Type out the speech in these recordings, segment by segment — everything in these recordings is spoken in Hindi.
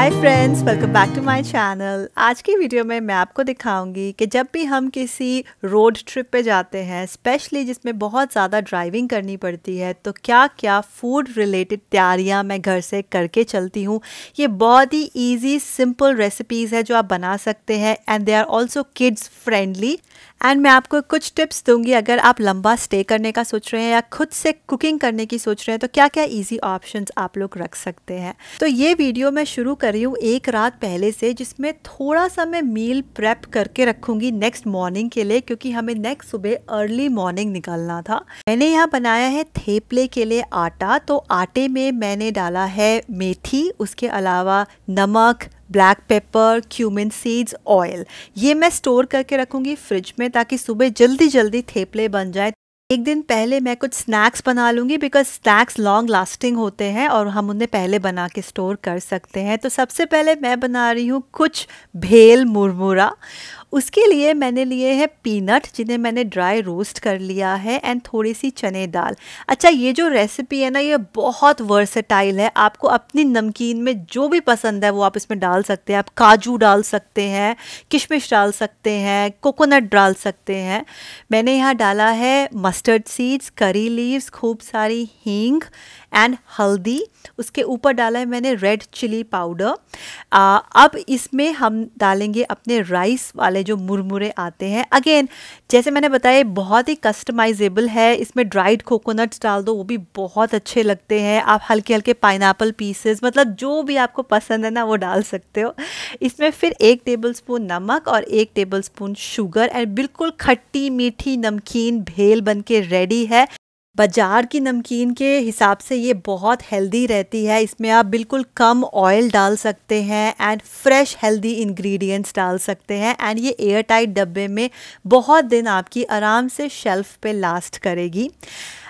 Hi friends welcome back to my channel आज की वीडियो में मैं आपको दिखाऊंगी कि जब भी हम किसी रोड ट्रिप पे जाते हैं स्पेशली जिसमें बहुत ज़्यादा ड्राइविंग करनी पड़ती है तो क्या क्या फूड रिलेटेड तैयारियां मैं घर से करके चलती हूँ ये बहुत ही इजी सिंपल रेसिपीज़ है जो आप बना सकते हैं and they are also kids friendly and मैं आपको कुछ टिप्स दूंगी अगर आप लंबा स्टे करने का सोच रहे हैं या खुद से कुकिंग करने की सोच रहे हैं तो क्या क्या इजी ऑप्शन आप लोग रख सकते हैं तो ये वीडियो मैं शुरू कर रही हूँ एक रात पहले से जिसमें थोड़ा सा मैं मील प्रेप करके रखूंगी नेक्स्ट मॉर्निंग के लिए क्योंकि हमें नेक्स्ट सुबह अर्ली मॉर्निंग निकलना था मैंने यहाँ बनाया है थेपले के लिए आटा तो आटे में मैंने डाला है मेथी उसके अलावा नमक black pepper cumin seeds oil ये मैं स्टोर करके रखूँगी फ्रिज में ताकि सुबह जल्दी जल्दी थेपले बन जाए एक दिन पहले मैं कुछ स्नैक्स बना लूँगी बिकॉज स्नैक्स लॉन्ग लास्टिंग होते हैं और हम उन्हें पहले बना के स्टोर कर सकते हैं तो सबसे पहले मैं बना रही हूँ कुछ भेल मुरमुरा उसके लिए मैंने लिए हैं पीनट जिन्हें मैंने ड्राई रोस्ट कर लिया है एंड थोड़ी सी चने दाल अच्छा ये जो रेसिपी है ना ये बहुत वर्सेटाइल है आपको अपनी नमकीन में जो भी पसंद है वो आप इसमें डाल सकते हैं आप काजू डाल सकते हैं किशमिश डाल सकते हैं कोकोनट डाल सकते हैं मैंने यहाँ डाला है मस्टर्ड सीड्स करी लीव्स खूब सारी हींग एंड हल्दी उसके ऊपर डाला है मैंने रेड चिली पाउडर अब इसमें हम डालेंगे अपने राइस वाले वाले जो मुरमुरे आते हैं अगेन जैसे मैंने बताया बहुत ही कस्टमाइजेबल है इसमें ड्राइड कोकोनट्स डाल दो वो भी बहुत अच्छे लगते हैं आप हल्के हल्के पाइनएप्पल पीसेस मतलब जो भी आपको पसंद है ना वो डाल सकते हो इसमें फिर एक टेबल स्पून नमक और एक टेबल स्पून शुगर एंड बिल्कुल खट्टी मीठी नमकीन भेल बन के रेडी है बाजार की नमकीन के हिसाब से ये बहुत हेल्दी रहती है इसमें आप बिल्कुल कम ऑयल डाल सकते हैं एंड फ्रेश हेल्दी इंग्रेडिएंट्स डाल सकते हैं एंड ये एयर टाइट डब्बे में बहुत दिन आपकी आराम से शेल्फ़ पे लास्ट करेगी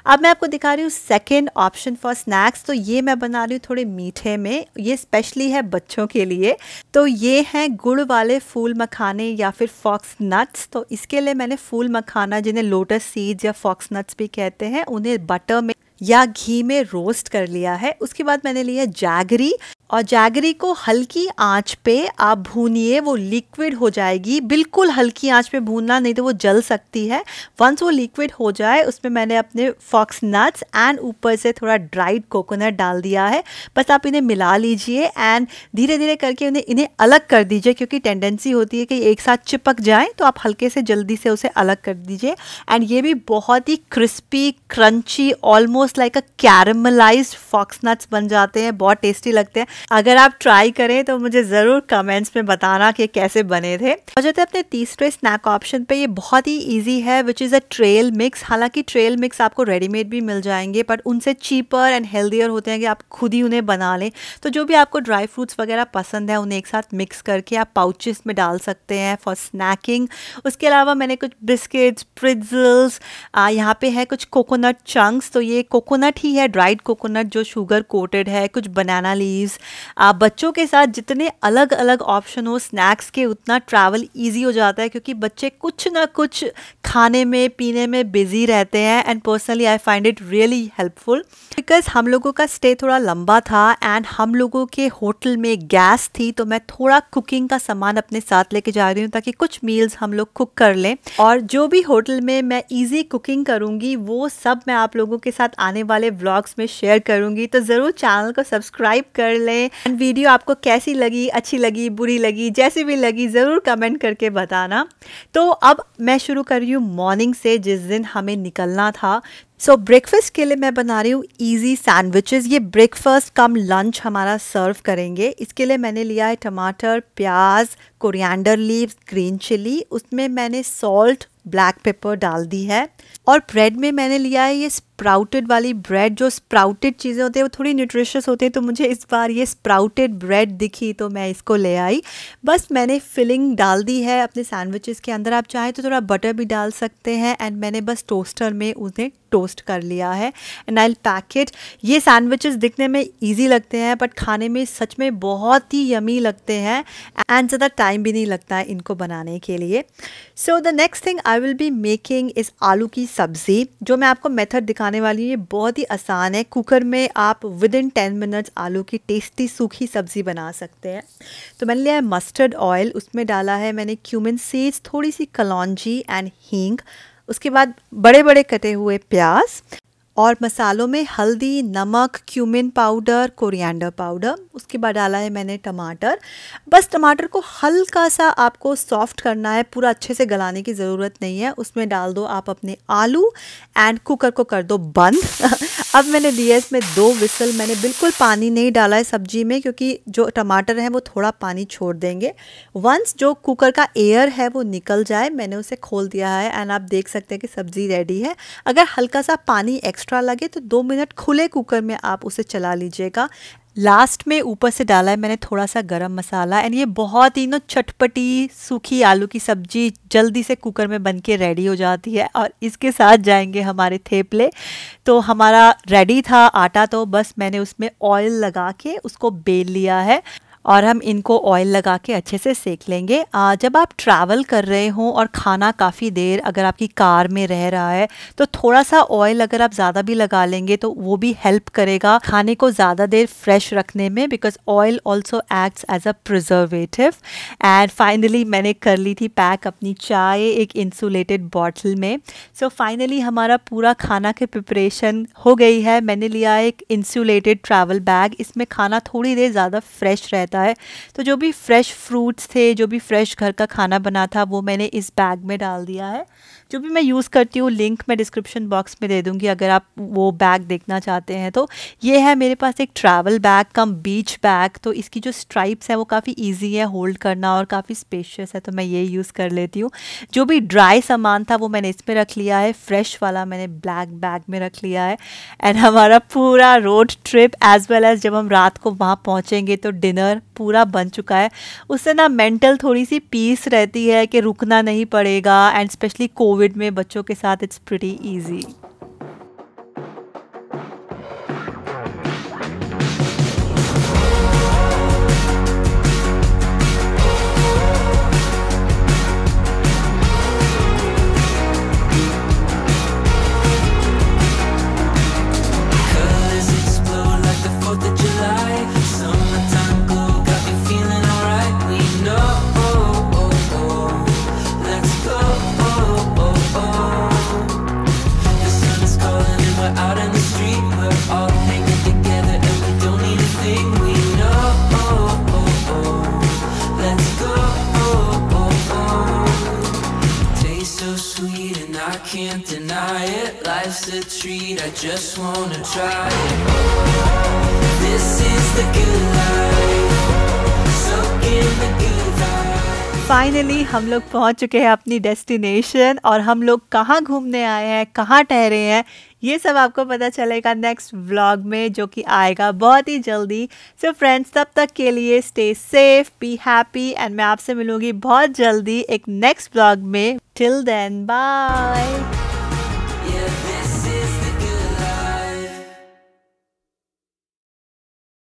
अब मैं आपको दिखा रही हूँ सेकेंड ऑप्शन फॉर स्नैक्स तो ये मैं बना रही हूँ थोड़े मीठे में ये स्पेशली है बच्चों के लिए तो ये हैं गुड़ वाले फूल मखाने या फिर फॉक्स नट्स तो इसके लिए मैंने फूल मखाना जिन्हें लोटस सीड्स या फॉक्स नट्स भी कहते हैं उन्हें बटर में या घी में रोस्ट कर लिया है उसके बाद मैंने लिया जागरी और जैगरी को हल्की आंच पे आप भूनिए वो लिक्विड हो जाएगी बिल्कुल हल्की आंच पे भूनना नहीं तो वो जल सकती है वंस वो लिक्विड हो जाए उसमें मैंने अपने फॉक्स नट्स एंड ऊपर से थोड़ा ड्राइड कोकोनट डाल दिया है बस आप इन्हें मिला लीजिए एंड धीरे धीरे करके उन्हें इन्हें अलग कर दीजिए क्योंकि टेंडेंसी होती है कि एक साथ चिपक जाए तो आप हल्के से जल्दी से उसे अलग कर दीजिए एंड ये भी बहुत ही crispy crunchy almost like a caramelise fox nuts बन जाते हैं बहुत टेस्टी लगते हैं अगर आप ट्राई करें तो मुझे ज़रूर कमेंट्स में बताना कि कैसे बने थे और थे अपने तीसरे स्नैक ऑप्शन पे ये बहुत ही ईजी है which is a trail mix हालांकि ट्रेल मिक्स आपको रेडीमेड भी मिल जाएंगे बट उनसे चीपर एंड हेल्दियर होते हैं कि आप खुद ही उन्हें बना लें तो जो भी आपको ड्राई फ्रूट्स वगैरह पसंद है उन्हें एक साथ मिक्स करके आप पाउचेस में डाल सकते हैं फॉर स्नैकिंग उसके अलावा मैंने कुछ बिस्किट्स प्रिजल्स यहाँ पे तो है कुछ कोकोनट चंक्स तो ये कोकोनट ही है ड्राइड कोकोनट जो शुगर कोटेड है कुछ बनाना लीव्स आप बच्चों के साथ जितने अलग अलग ऑप्शन हो स्नैक्स के उतना ट्रैवल ईजी हो जाता है क्योंकि बच्चे कुछ ना कुछ खाने में पीने में बिजी रहते हैं and personally I find it really helpful because हम लोगों का स्टे थोड़ा लंबा था एंड हम लोगों के होटल में गैस थी तो मैं थोड़ा कुकिंग का सामान अपने साथ लेके जा रही हूँ ताकि कुछ मील्स हम लोग कुक कर लें और जो भी होटल में मैं ईजी कुकिंग करूँगी वो सब मैं आप लोगों के साथ आने वाले ब्लॉग्स में शेयर करूँगी तो ज़रूर चैनल को सब्सक्राइब कर लें में एंड वीडियो आपको कैसी लगी अच्छी लगी बुरी लगी जैसी भी लगी ज़रूर कमेंट करके बताना तो अब मैं शुरू कर रही हूँ मॉर्निंग से जिस दिन हमें निकलना था सो so, ब्रेकफास्ट के लिए मैं बना रही हूँ इजी सैंडविचेस ये ब्रेकफास्ट कम लंच हमारा सर्व करेंगे इसके लिए मैंने लिया है टमाटर प्याज कोरिएंडर लीव्स ग्रीन चिली उसमें मैंने सॉल्ट ब्लैक पेपर डाल दी है और ब्रेड में मैंने लिया है ये स्प्राउटेड वाली ब्रेड जो स्प्राउटेड चीज़ें होती हैं वो थोड़ी न्यूट्रिशियस होती हैं तो मुझे इस बार ये स्प्राउटेड ब्रेड दिखी तो मैं इसको ले आई बस मैंने फिलिंग डाल दी है अपने सैंडविचेस के अंदर आप चाहें तो थोड़ा बटर भी डाल सकते हैं एंड मैंने बस टोस्टर में उन्हें टोस्ट कर लिया है एंड आई पैकेट ये सैंडविचेस दिखने में ईजी लगते हैं बट खाने में सच में बहुत ही यमी लगते हैं एंड ज़्यादा टाइम टाइम भी नहीं लगता है इनको बनाने के लिए so the next thing I will be making इस आलू की सब्ज़ी जो मैं आपको मेथड दिखाने वाली हूँ ये बहुत ही आसान है कुकर में आप विद इन टेन मिनट्स आलू की टेस्टी सूखी सब्ज़ी बना सकते हैं तो मैंने लिया है मस्टर्ड ऑयल उसमें डाला है मैंने क्यूमिन सीड्स थोड़ी सी कलौजी एंड हींग उसके बाद बड़े बड़े कटे हुए प्याज और मसालों में हल्दी नमक क्यूमिन पाउडर कोरिएंडर पाउडर उसके बाद डाला है मैंने टमाटर बस टमाटर को हल्का सा आपको सॉफ्ट करना है पूरा अच्छे से गलाने की ज़रूरत नहीं है उसमें डाल दो आप अपने आलू एंड कुकर को कर दो बंद अब मैंने दिया इसमें दो विसल मैंने बिल्कुल पानी नहीं डाला है सब्जी में क्योंकि जो टमाटर है वो थोड़ा पानी छोड़ देंगे वंस जो कुकर का एयर है वो निकल जाए मैंने उसे खोल दिया है एंड आप देख सकते हैं कि सब्ज़ी रेडी है अगर हल्का सा पानी एक्स्ट्रा एक्स्ट्रा लगे तो दो मिनट खुले कुकर में आप उसे चला लीजिएगा लास्ट में ऊपर से डाला है मैंने थोड़ा सा गरम मसाला एंड ये बहुत ही ना चटपटी सूखी आलू की सब्जी जल्दी से कुकर में बन के रेडी हो जाती है और इसके साथ जाएंगे हमारे थेपले तो हमारा रेडी था आटा तो बस मैंने उसमें ऑयल लगा के उसको बेल लिया है और हम इनको ऑयल लगा के अच्छे से सेक लेंगे जब आप ट्रैवल कर रहे हो और खाना काफ़ी देर अगर आपकी कार में रह रहा है तो थोड़ा सा ऑयल अगर आप ज़्यादा भी लगा लेंगे तो वो भी हेल्प करेगा खाने को ज़्यादा देर फ्रेश रखने में because oil also acts as a preservative and finally मैंने कर ली थी पैक अपनी चाय एक इंसुलेटेड बॉटल में सो so, फाइनली हमारा पूरा खाना के प्रिपरेशन हो गई है मैंने लिया एक इंसुलेटेड ट्रैवल बैग इसमें खाना थोड़ी देर ज़्यादा फ्रेश रहता रहता है तो जो भी फ्रेश फ्रूट्स थे जो भी फ्रेश घर का खाना बना था वो मैंने इस बैग में डाल दिया है जो भी मैं यूज़ करती हूँ लिंक मैं डिस्क्रिप्शन बॉक्स में दे दूँगी अगर आप वो बैग देखना चाहते हैं तो ये है मेरे पास एक travel bag cum beach bag तो इसकी जो स्ट्राइप्स है वो काफ़ी ईजी है होल्ड करना और काफ़ी स्पेशियस है तो मैं ये यूज़ कर लेती हूँ जो भी ड्राई सामान था वो मैंने इसमें रख लिया है फ्रेश वाला मैंने ब्लैक बैग में रख लिया है एंड हमारा पूरा road trip as well as जब हम रात को वहाँ पहुँचेंगे तो डिनर पूरा बन चुका है उससे ना मेंटल थोड़ी सी पीस रहती है कि रुकना नहीं पड़ेगा एंड स्पेशली कोविड में बच्चों के साथ it's pretty easy just wanna try This is the good life. Soak in the good finally हम लोग पहुंच चुके हैं अपनी डेस्टिनेशन और हम लोग कहाँ घूमने आए हैं कहाँ ठहरे हैं ये सब आपको पता चलेगा नेक्स्ट व्लॉग में जो कि आएगा बहुत ही जल्दी सो फ्रेंड्स तब तक के लिए stay safe be happy and मैं आपसे मिलूंगी बहुत जल्दी एक नेक्स्ट व्लॉग में टिल देन बाय